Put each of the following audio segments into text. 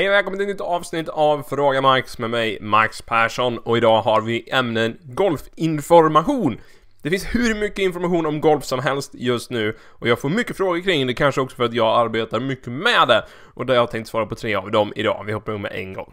Hej och välkommen till ett nytt avsnitt av Fråga Max med mig, Max Persson. Och idag har vi ämnen golfinformation. Det finns hur mycket information om golf som helst just nu och jag får mycket frågor kring det, kanske också för att jag arbetar mycket med det. Och där jag har tänkt svara på tre av dem idag. Vi hoppar igång med en gång.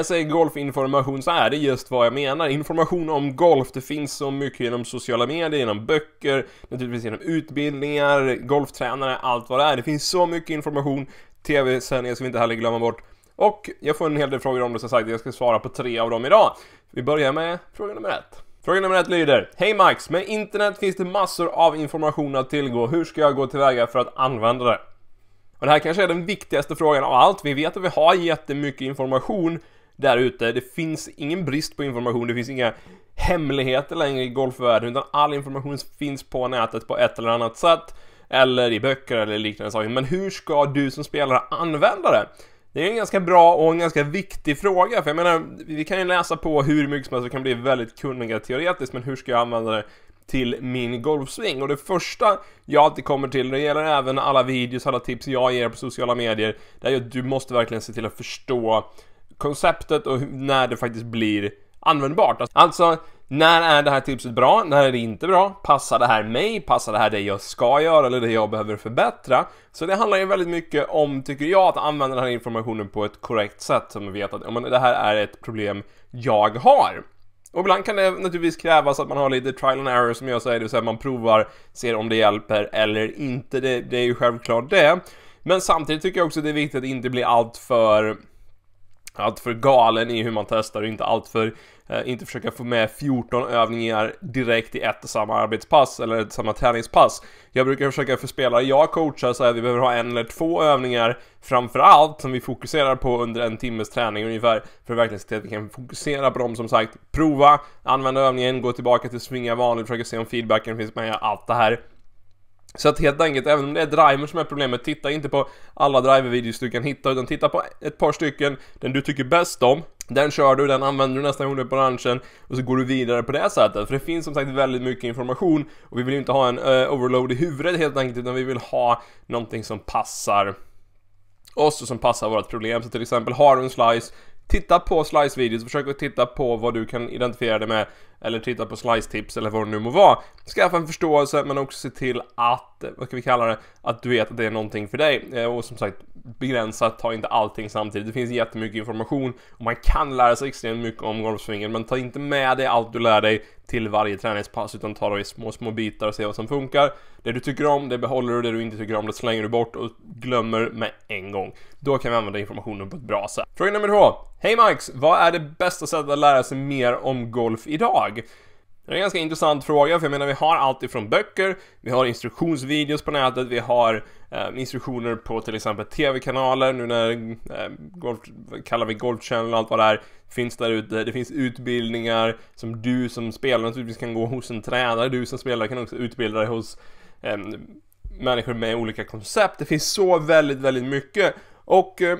jag säger golfinformation så är det just vad jag menar. Information om golf, det finns så mycket genom sociala medier, genom böcker, naturligtvis genom utbildningar, golftränare, allt vad det är. Det finns så mycket information, tv-sändningar som vi inte heller glömma bort. Och jag får en hel del frågor om det som sagt, jag ska svara på tre av dem idag. Vi börjar med fråga nummer ett. Fråga nummer ett lyder Hej Max! Med internet finns det massor av information att tillgå. Hur ska jag gå tillväga för att använda det? Och det här kanske är den viktigaste frågan av allt. Vi vet att vi har jättemycket information, där ute. Det finns ingen brist på information, det finns inga hemligheter längre i golfvärlden, utan all information finns på nätet på ett eller annat sätt. Eller i böcker eller liknande saker. Men hur ska du som spelare använda det? Det är en ganska bra och en ganska viktig fråga, för jag menar, vi kan ju läsa på hur mycket som helst och kan bli väldigt kunniga teoretiskt, men hur ska jag använda det till min golfsving? Och det första jag alltid kommer till, det gäller även alla videos, alla tips jag ger på sociala medier, det är ju att du måste verkligen se till att förstå konceptet och när det faktiskt blir användbart. Alltså, alltså, när är det här tipset bra? När är det inte bra? Passar det här mig? Passar det här det jag ska göra eller det jag behöver förbättra? Så det handlar ju väldigt mycket om, tycker jag, att använda den här informationen på ett korrekt sätt så man vet att ja, men det här är ett problem jag har. Och ibland kan det naturligtvis krävas att man har lite trial and error som jag säger, det vill säga man provar, ser om det hjälper eller inte. Det, det är ju självklart det. Men samtidigt tycker jag också det är viktigt att inte bli alltför alltför galen i hur man testar och inte alltför, eh, inte försöka få med 14 övningar direkt i ett och samma arbetspass eller ett samma träningspass. Jag brukar försöka för spelare jag coachar så att vi behöver ha en eller två övningar framförallt som vi fokuserar på under en timmes träning ungefär för att verkligen se till att vi kan fokusera på dem som sagt. Prova, använda övningen, gå tillbaka till svinga vanligt, försöka se om feedbacken finns med, allt det här så att helt enkelt, även om det är driver som är problemet, titta inte på alla drivervideos du kan hitta, utan titta på ett par stycken, den du tycker bäst om, den kör du, den använder du nästa gång du är på ranchen och så går du vidare på det sättet. För det finns som sagt väldigt mycket information och vi vill ju inte ha en uh, overload i huvudet helt enkelt, utan vi vill ha någonting som passar oss och som passar vårt problem. Så till exempel har du en slice, titta på slice-videos, försök att titta på vad du kan identifiera dig med eller titta på slice-tips eller vad det nu må vara. Skaffa en förståelse men också se till att, vad ska vi kalla det, att du vet att det är någonting för dig. Eh, och som sagt, begränsa, ta inte allting samtidigt. Det finns jättemycket information och man kan lära sig extremt mycket om golfsvingen men ta inte med dig allt du lär dig till varje träningspass utan ta det i små, små bitar och se vad som funkar. Det du tycker om, det behåller du, det du inte tycker om, det slänger du bort och glömmer med en gång. Då kan vi använda informationen på ett bra sätt. Fråga nummer två. Hej Max! Vad är det bästa sättet att lära sig mer om golf idag? idag? Det är en ganska intressant fråga, för jag menar vi har allt ifrån böcker, vi har instruktionsvideos på nätet, vi har eh, instruktioner på till exempel TV-kanaler, nu när eh, golf, kallar vi Golf Channel och allt vad det är, finns där ute. Det finns utbildningar som du som spelare naturligtvis kan gå hos en tränare, du som spelare kan också utbilda dig hos eh, människor med olika koncept. Det finns så väldigt, väldigt mycket. Och eh,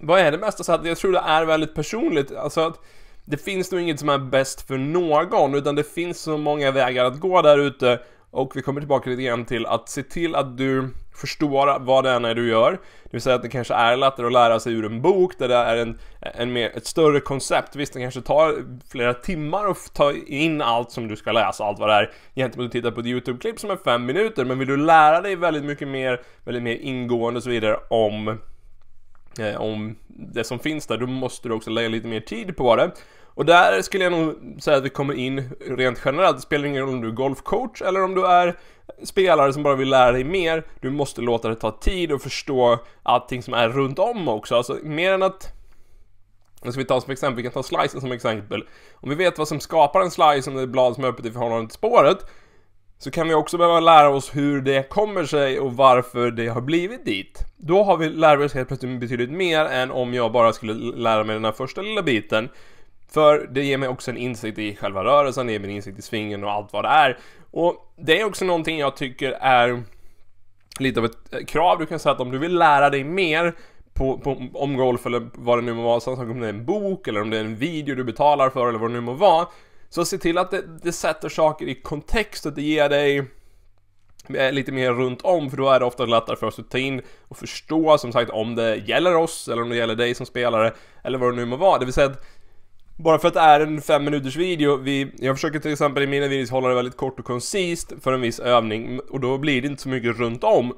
vad är det mesta? Så att jag tror det är väldigt personligt. Alltså att det finns nog inget som är bäst för någon, utan det finns så många vägar att gå där ute. Och vi kommer tillbaka lite grann till att se till att du förstår vad det är du gör. Det vill säga att det kanske är lättare att lära sig ur en bok där det är en, en mer, ett större koncept. Visst, det kanske tar flera timmar att ta in allt som du ska läsa, allt vad det är, gentemot att titta på ett YouTube-klipp som är fem minuter. Men vill du lära dig väldigt mycket mer, väldigt mer ingående och så vidare om eh, om det som finns där, då måste du också lägga lite mer tid på det. Och där skulle jag nog säga att vi kommer in rent generellt. Det spelar ingen roll om du är golfcoach eller om du är spelare som bara vill lära dig mer. Du måste låta det ta tid och förstå allting som är runt om också. Alltså mer än att nu ska vi ta som exempel, vi kan ta slicen som exempel. Om vi vet vad som skapar en slice, om det är blad som är öppet i förhållande till spåret, så kan vi också behöva lära oss hur det kommer sig och varför det har blivit dit. Då har vi, lärt oss helt plötsligt betydligt mer än om jag bara skulle lära mig den här första lilla biten för det ger mig också en insikt i själva rörelsen, det ger mig en insikt i svingen och allt vad det är. Och det är också någonting jag tycker är lite av ett eh, krav du kan säga att om du vill lära dig mer på, på, om golf eller vad det nu må vara, om det är en bok eller om det är en video du betalar för eller vad det nu må vara. Så se till att det, det sätter saker i kontext, att det ger dig eh, lite mer runt om för då är det ofta lättare för oss att ta in och förstå som sagt om det gäller oss eller om det gäller dig som spelare eller vad det nu må vara. Det vill säga att bara för att det är en fem minuters video, vi, jag försöker till exempel i mina videos hålla det väldigt kort och koncist för en viss övning och då blir det inte så mycket runt om.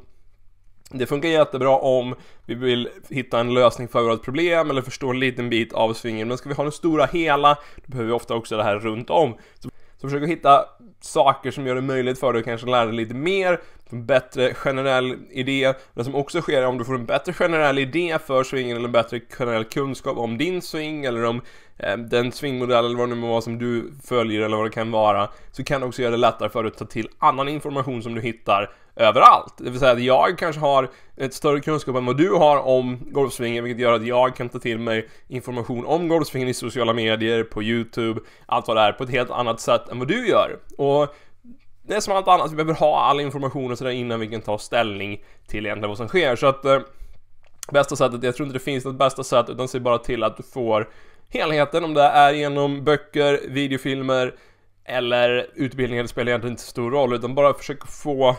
Det funkar jättebra om vi vill hitta en lösning för vårt problem eller förstå en liten bit av svingen, men ska vi ha den stora hela, då behöver vi ofta också det här runt om. Så, så försök att hitta saker som gör det möjligt för dig att kanske lära dig lite mer, en bättre generell idé. Det som också sker är om du får en bättre generell idé för svingen eller en bättre generell kunskap om din swing eller om Ehm, den swingmodell eller vad det nu var som du följer eller vad det kan vara, så kan det också göra det lättare för dig att ta till annan information som du hittar överallt. Det vill säga att jag kanske har ett större kunskap än vad du har om golfsvingen, vilket gör att jag kan ta till mig information om golfsvingen i sociala medier, på YouTube, allt vad det är, på ett helt annat sätt än vad du gör. Och det är som allt annat, vi behöver ha all information och sådär innan vi kan ta ställning till egentligen vad som sker. Så att eh, bästa sättet, jag tror inte det finns något bästa sätt, utan se bara till att du får helheten, om det är genom böcker, videofilmer eller utbildning eller spelar egentligen inte så stor roll, utan bara försök få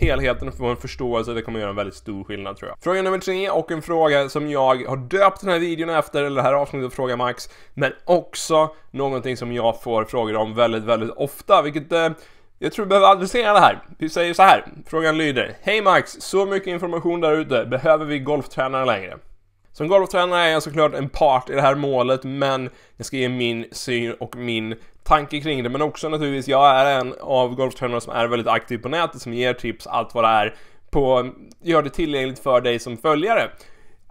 helheten och få en förståelse, det kommer göra en väldigt stor skillnad tror jag. Fråga nummer tre och en fråga som jag har döpt den här videon efter, eller det här avsnittet av Fråga Max, men också någonting som jag får frågor om väldigt, väldigt ofta, vilket eh, jag tror vi behöver adressera det här. Vi säger så här, frågan lyder. Hej Max, så mycket information där ute, behöver vi golftränare längre? Som golftränare är jag såklart en part i det här målet, men jag ska ge min syn och min tanke kring det. Men också naturligtvis, jag är en av golftränarna som är väldigt aktiv på nätet, som ger tips, allt vad det är, på, gör det tillgängligt för dig som följare.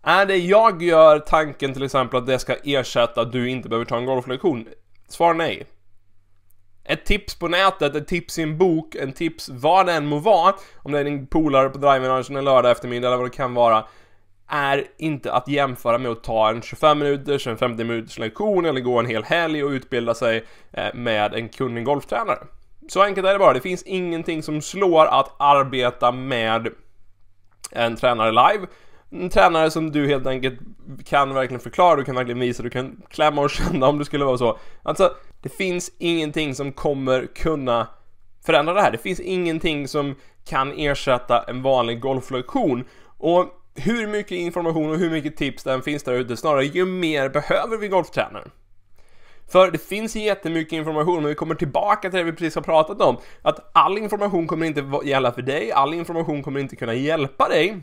Är det jag gör tanken till exempel att det ska ersätta att du inte behöver ta en golflektion? Svar nej. Ett tips på nätet, ett tips i en bok, en tips vad det än må vara, om det är din polare på driving drive en lördag eftermiddag eller vad det kan vara, är inte att jämföra med att ta en 25 minuters, en 50 minuters lektion eller gå en hel helg och utbilda sig eh, med en kunnig golftränare. Så enkelt är det bara, det finns ingenting som slår att arbeta med en tränare live. En tränare som du helt enkelt kan verkligen förklara, du kan verkligen visa, du kan klämma och känna om det skulle vara så. Alltså, det finns ingenting som kommer kunna förändra det här. Det finns ingenting som kan ersätta en vanlig golflektion. Och hur mycket information och hur mycket tips den finns där ute, snarare ju mer behöver vi golftränare. För det finns jättemycket information, men vi kommer tillbaka till det vi precis har pratat om. Att all information kommer inte gälla för dig, all information kommer inte kunna hjälpa dig.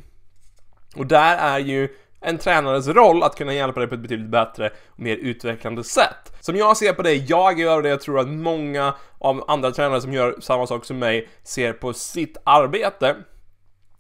Och där är ju en tränares roll att kunna hjälpa dig på ett betydligt bättre och mer utvecklande sätt. Som jag ser på dig, jag gör det jag tror att många av andra tränare som gör samma sak som mig ser på sitt arbete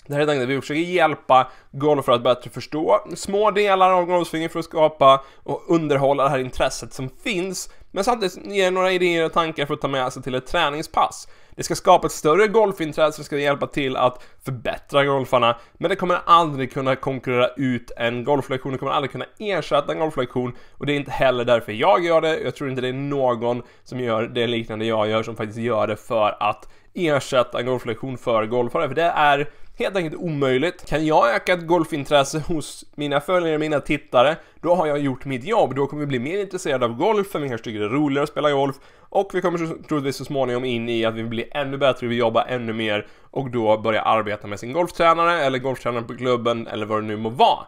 det här är tanken enkelt, vi försöker hjälpa golfare att bättre förstå små delar av golfsvingen för att skapa och underhålla det här intresset som finns men samtidigt ger några idéer och tankar för att ta med sig till ett träningspass. Det ska skapa ett större golfintresse, det ska hjälpa till att förbättra golfarna, men det kommer aldrig kunna konkurrera ut en golflektion, det kommer aldrig kunna ersätta en golflektion och det är inte heller därför jag gör det, jag tror inte det är någon som gör det liknande jag gör som faktiskt gör det för att ersätta en golflektion för golfare, för det är helt enkelt omöjligt. Kan jag öka ett golfintresse hos mina följare, mina tittare, då har jag gjort mitt jobb, då kommer vi bli mer intresserade av golf för vi kanske tycker det roligare att spela golf och vi kommer troligtvis så småningom in i att vi blir ännu bättre, vi jobbar ännu mer och då börjar arbeta med sin golftränare eller golftränaren på klubben eller vad det nu må vara.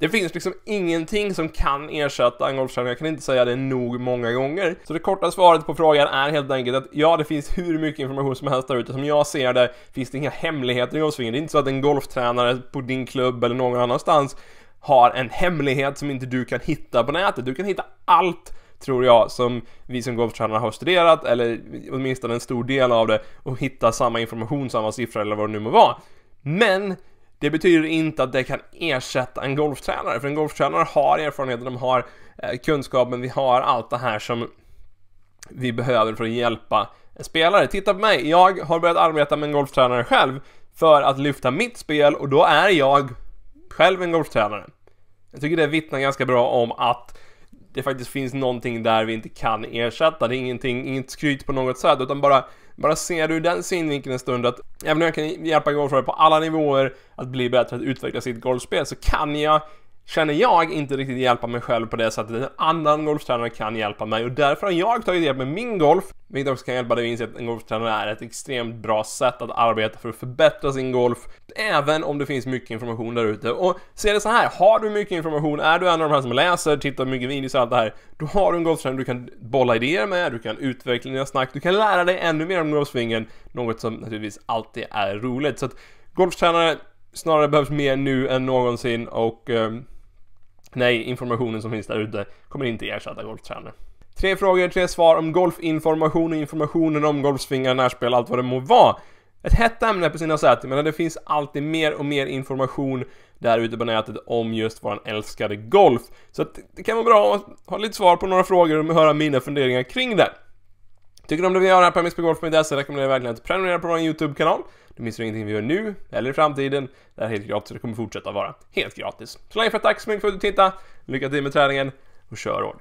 Det finns liksom ingenting som kan ersätta en golftränare, jag kan inte säga det nog många gånger. Så det korta svaret på frågan är helt enkelt att ja, det finns hur mycket information som helst där ute. Som jag ser det finns det inga hemligheter i golfsvingen. Det är inte så att en golftränare på din klubb eller någon annanstans har en hemlighet som inte du kan hitta på nätet. Du kan hitta allt tror jag, som vi som golftränare har studerat, eller åtminstone en stor del av det, och hitta samma information, samma siffror eller vad det nu må vara. Men det betyder inte att det kan ersätta en golftränare, för en golftränare har erfarenheten, de har eh, kunskapen, vi har allt det här som vi behöver för att hjälpa en spelare. Titta på mig, jag har börjat arbeta med en golftränare själv för att lyfta mitt spel och då är jag själv en golftränare. Jag tycker det vittnar ganska bra om att det faktiskt finns någonting där vi inte kan ersätta. Det är ingenting, inget skryt på något sätt, utan bara, bara ser du den synvinkeln en stund att även om jag kan hjälpa golfare på alla nivåer att bli bättre, att utveckla sitt golfspel, så kan jag känner jag inte riktigt hjälpa mig själv på det sättet. En annan golftränare kan hjälpa mig och därför har jag tagit hjälp med min golf, vilket också kan hjälpa dig att inse att en golftränare är ett extremt bra sätt att arbeta för att förbättra sin golf, även om det finns mycket information där ute. Och ser det så här, har du mycket information, är du en av de här som läser, tittar mycket videos och allt det här, då har du en golftränare du kan bolla idéer med, du kan utveckla dina snack, du kan lära dig ännu mer om golfsvingen, något som naturligtvis alltid är roligt. Så att golftränare snarare behövs mer nu än någonsin och um, Nej, informationen som finns där ute kommer inte ersätta golftränare. Tre frågor, tre svar om golfinformation och informationen om golfsvingar, närspel, allt vad det må vara. Ett hett ämne på sina sätt, men det finns alltid mer och mer information där ute på nätet om just våran älskade golf. Så att det kan vara bra att ha lite svar på några frågor och höra mina funderingar kring det. Tycker du om det vi gör här på MSB Golf Media så rekommenderar jag verkligen att prenumerera på vår YouTube-kanal. Du missar ingenting vi gör nu eller i framtiden. Det här är helt gratis och det kommer fortsätta vara helt gratis. Så länge för tack så mycket för att du tittade. Lycka till med träningen och kör hårt!